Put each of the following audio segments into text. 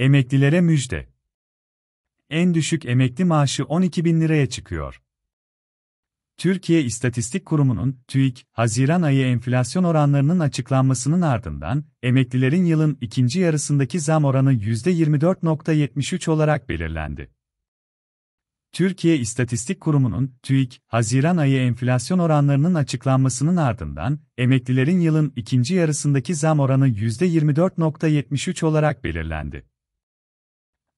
Emeklilere müjde. En düşük emekli maaşı 12 bin liraya çıkıyor. Türkiye İstatistik Kurumu'nun TÜİK, Haziran ayı enflasyon oranlarının açıklanmasının ardından, emeklilerin yılın ikinci yarısındaki zam oranı %24.73 olarak belirlendi. Türkiye İstatistik Kurumu'nun TÜİK, Haziran ayı enflasyon oranlarının açıklanmasının ardından, emeklilerin yılın ikinci yarısındaki zam oranı %24.73 olarak belirlendi.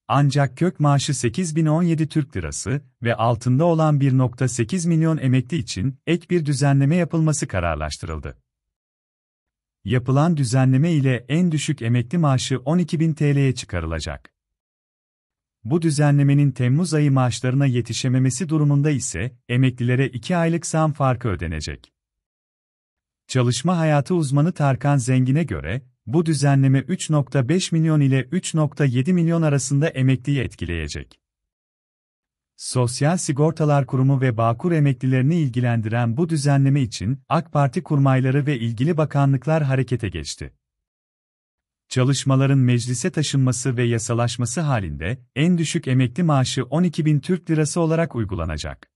Ancak kök maaşı 8017 Türk Lirası ve altında olan 1.8 milyon emekli için ek bir düzenleme yapılması kararlaştırıldı. Yapılan düzenleme ile en düşük emekli maaşı 12.000 TL'ye çıkarılacak. Bu düzenlemenin Temmuz ayı maaşlarına yetişememesi durumunda ise emeklilere 2 aylık zam farkı ödenecek. Çalışma hayatı uzmanı Tarkan Zengin'e göre, bu düzenleme 3.5 milyon ile 3.7 milyon arasında emekliyi etkileyecek. Sosyal Sigortalar Kurumu ve Bağkur emeklilerini ilgilendiren bu düzenleme için AK Parti kurmayları ve ilgili bakanlıklar harekete geçti. Çalışmaların meclise taşınması ve yasalaşması halinde en düşük emekli maaşı 12 bin Türk lirası olarak uygulanacak.